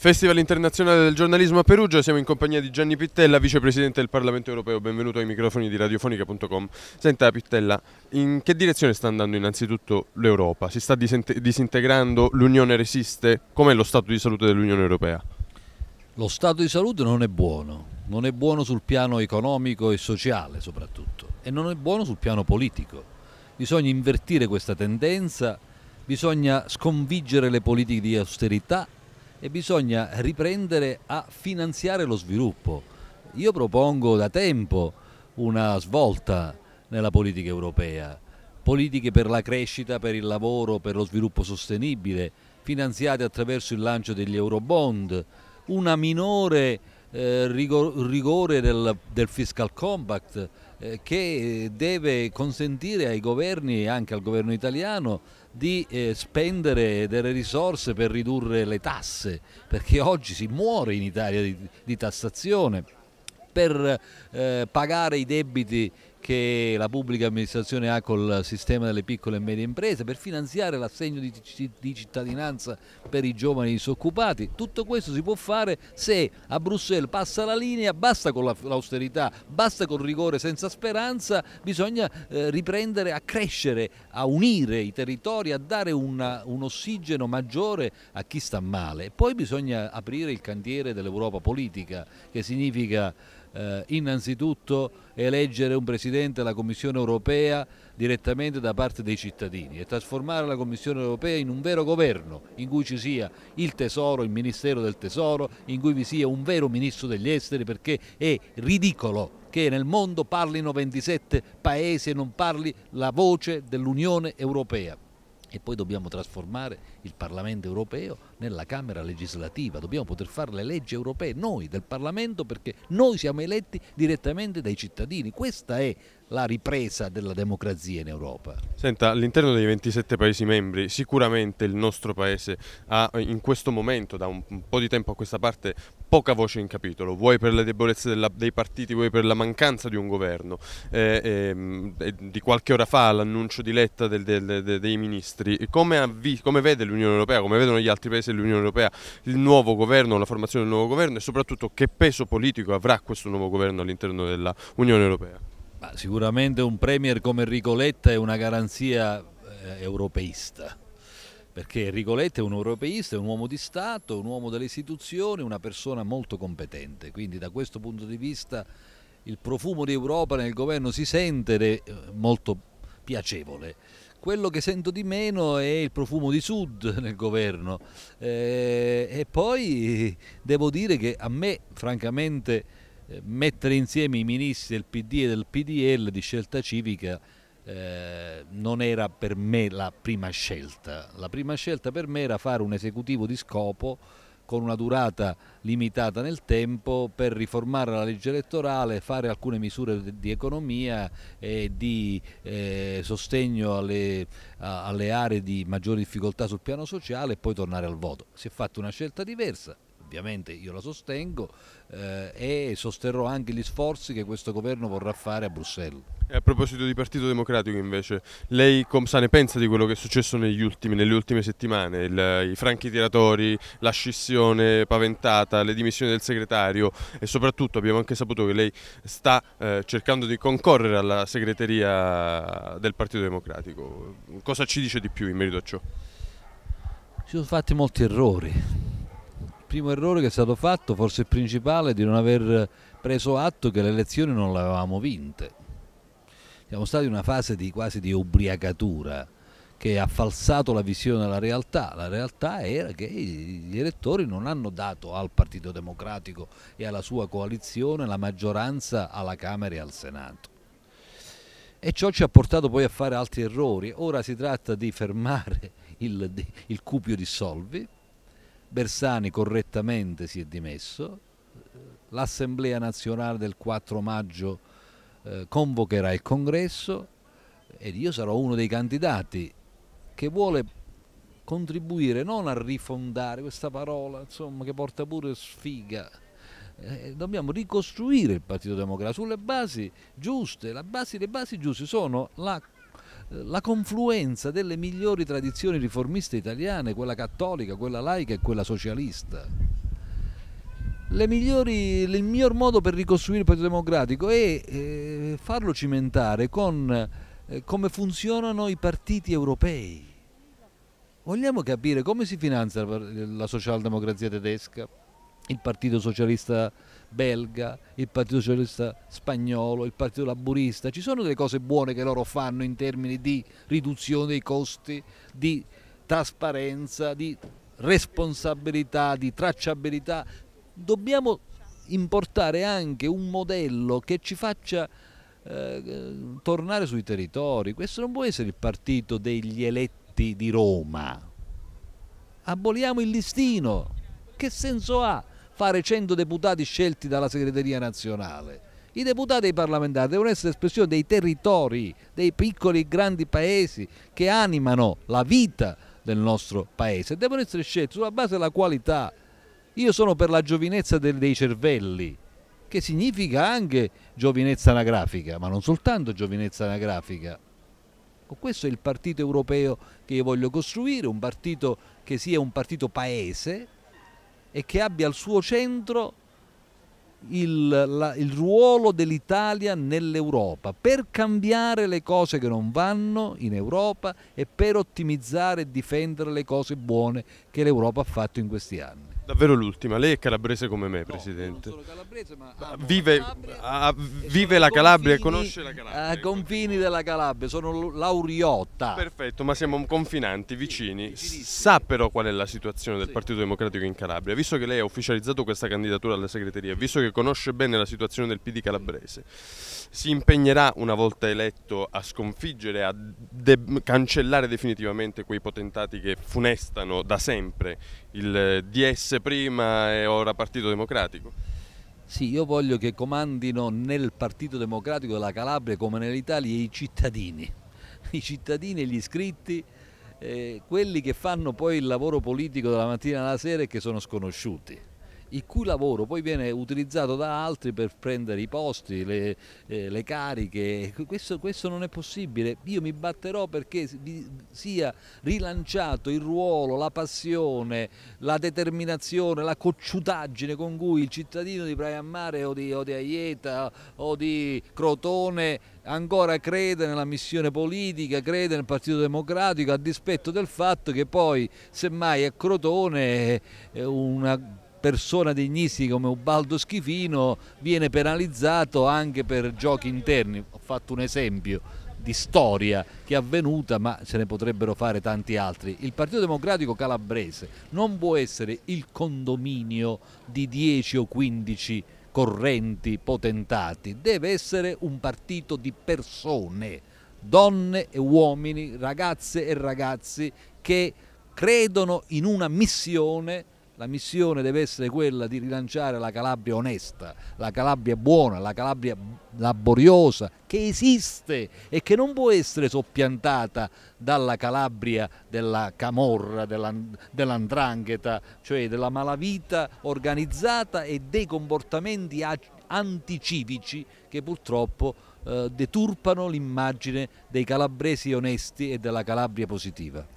Festival internazionale del giornalismo a Perugia, siamo in compagnia di Gianni Pittella, vicepresidente del Parlamento europeo, benvenuto ai microfoni di radiofonica.com. Senta Pittella, in che direzione sta andando innanzitutto l'Europa? Si sta disintegrando? L'Unione resiste? Com'è lo stato di salute dell'Unione europea? Lo stato di salute non è buono, non è buono sul piano economico e sociale soprattutto e non è buono sul piano politico. Bisogna invertire questa tendenza, bisogna sconfiggere le politiche di austerità e bisogna riprendere a finanziare lo sviluppo. Io propongo da tempo una svolta nella politica europea, politiche per la crescita, per il lavoro, per lo sviluppo sostenibile, finanziate attraverso il lancio degli eurobond, una minore eh, rigore del, del fiscal compact eh, che deve consentire ai governi e anche al governo italiano di eh, spendere delle risorse per ridurre le tasse, perché oggi si muore in Italia di, di tassazione per eh, pagare i debiti che la pubblica amministrazione ha col sistema delle piccole e medie imprese per finanziare l'assegno di, di, cittadinanza per i giovani disoccupati. Tutto questo si può fare se a Bruxelles passa la linea, basta con l'austerità, basta col rigore senza speranza, bisogna eh, riprendere a crescere, a unire i territori, a dare una, un ossigeno maggiore a chi sta male. Poi bisogna aprire il cantiere dell'Europa politica, che significa eh, innanzitutto eleggere un Presidente della Commissione europea direttamente da parte dei cittadini e trasformare la Commissione europea in un vero governo in cui ci sia il Tesoro, il Ministero del Tesoro, in cui vi sia un vero Ministro degli Esteri perché è ridicolo che nel mondo parlino 27 paesi e non parli la voce dell'Unione Europea. E poi dobbiamo trasformare il Parlamento europeo nella Camera legislativa, dobbiamo poter fare le leggi europee noi del Parlamento perché noi siamo eletti direttamente dai cittadini. Questa è la ripresa della democrazia in Europa. Senta, all'interno dei 27 Paesi membri sicuramente il nostro Paese ha in questo momento, da un po' di tempo a questa parte, poca voce in capitolo, vuoi per le debolezze della, dei partiti, vuoi per la mancanza di un governo. Eh, eh, di qualche ora fa l'annuncio di Letta del, del, de, dei ministri, come, avvi, come, vede l'Unione Europea, come vedono gli altri paesi dell'Unione Europea il nuovo governo, la formazione del nuovo governo e soprattutto che peso politico avrà questo nuovo governo all'interno dell'Unione Europea? Ma sicuramente un Premier come Enrico Letta è una garanzia eh, europeista perché Rigoletti è un europeista, è un uomo di Stato, un uomo delle istituzioni, una persona molto competente, quindi da questo punto di vista il profumo di Europa nel governo si sente ed è eh, molto piacevole. Quello che sento di meno è il profumo di Sud nel governo eh, e poi devo dire che a me francamente eh, mettere insieme i ministri del PD e del PDL di scelta civica eh, non era per me la prima scelta. La prima scelta per me era fare un esecutivo di scopo con una durata limitata nel tempo per riformare la legge elettorale, fare alcune misure di economia e di eh, sostegno alle, alle aree di maggiore difficoltà sul piano sociale e poi tornare al voto. Si è fatta una scelta diversa, ovviamente io la sostengo, eh, e sosterrò anche gli sforzi che questo governo vorrà fare a Bruxelles. E a proposito di Partito Democratico invece, lei cosa ne pensa di quello che è successo ultimi, nelle ultime settimane? Il, I franchi tiratori, la scissione paventata, le dimissioni del segretario e soprattutto abbiamo anche saputo che lei sta eh, cercando di concorrere alla segreteria del Partito Democratico. Cosa ci dice di più in merito a ciò? Ci sono fatti molti errori, primo errore che è stato fatto, forse il principale, è di non aver preso atto che le elezioni non le avevamo vinte. Siamo stati in una fase di, quasi di ubriacatura che ha falsato la visione della realtà. La realtà era che gli elettori non hanno dato al Partito Democratico e alla sua coalizione la maggioranza alla Camera e al Senato. E ciò ci ha portato poi a fare altri errori. Ora si tratta di fermare il, il cupio di solvi, Bersani correttamente si è dimesso, l'Assemblea nazionale del 4 maggio eh, convocherà il congresso ed io sarò uno dei candidati che vuole contribuire non a rifondare questa parola insomma, che porta pure sfiga. Eh, dobbiamo ricostruire il Partito Democratico sulle basi giuste, base, le basi giuste sono la la confluenza delle migliori tradizioni riformiste italiane, quella cattolica, quella laica e quella socialista. Migliori, il miglior modo per ricostruire il Partito Democratico è eh, farlo cimentare con eh, come funzionano i partiti europei. Vogliamo capire come si finanzia la socialdemocrazia tedesca, il Partito Socialista tedesco, belga, il Partito Socialista spagnolo, il Partito Laburista, ci sono delle cose buone che loro fanno in termini di riduzione dei costi, di trasparenza, di responsabilità, di tracciabilità. Dobbiamo importare anche un modello che ci faccia eh, tornare sui territori. Questo non può essere il partito degli eletti di Roma. Aboliamo il listino. Che senso ha? fare 100 deputati scelti dalla segreteria nazionale. I deputati e i parlamentari devono essere espressione dei territori, dei piccoli e grandi paesi che animano la vita del nostro paese. Devono essere scelti sulla base della qualità. Io sono per la giovinezza dei cervelli, che significa anche giovinezza anagrafica, ma non soltanto giovinezza anagrafica. Questo è il partito europeo che io voglio costruire, un partito che sia un partito paese, e che abbia al suo centro il, la, il ruolo dell'Italia nell'Europa per cambiare le cose che non vanno in Europa e per ottimizzare e difendere le cose buone che l'Europa ha fatto in questi anni. Davvero l'ultima, lei è calabrese come me, no, Presidente. Non sono calabrese, ma ah, vive, Calabria, a, ah, ah, vive la Calabria e conosce la Calabria. A eh, ecco. confini della Calabria, sono lauriotta. Perfetto, ma siamo confinanti, vicini. Sì, Sa però qual è la situazione del sì. Partito Democratico in Calabria, visto che lei ha ufficializzato questa candidatura alla segreteria, visto che conosce bene la situazione del PD calabrese, si impegnerà una volta eletto a sconfiggere, a de cancellare definitivamente quei potentati che funestano da sempre il eh, DS prima e ora Partito Democratico? Sì, io voglio che comandino nel Partito Democratico della Calabria come nell'Italia i cittadini, i cittadini e gli iscritti, eh, quelli che fanno poi il lavoro politico dalla mattina alla sera e che sono sconosciuti il cui lavoro poi viene utilizzato da altri per prendere i posti, le, eh, le cariche. Questo, questo, non è possibile. Io mi batterò perché sia rilanciato il ruolo, la passione, la determinazione, la cocciutaggine con cui il cittadino di Praia Mare o di, o di Aieta o di Crotone ancora crede nella missione politica, crede nel Partito Democratico, a dispetto del fatto che poi semmai a Crotone eh, una persona degnissima come Ubaldo Schifino viene penalizzato anche per giochi interni. Ho fatto un esempio di storia che è avvenuta, ma se ne potrebbero fare tanti altri. Il Partito Democratico Calabrese non può essere il condominio di 10 o 15 correnti potentati, deve essere un partito di persone, donne e uomini, ragazze e ragazzi che credono in una missione la missione deve essere quella di rilanciare la Calabria onesta, la Calabria buona, la Calabria laboriosa che esiste e che non può essere soppiantata dalla Calabria della Camorra, dell'andrangheta, cioè della malavita organizzata e dei comportamenti anticivici che purtroppo eh, deturpano l'immagine dei calabresi onesti e della Calabria positiva.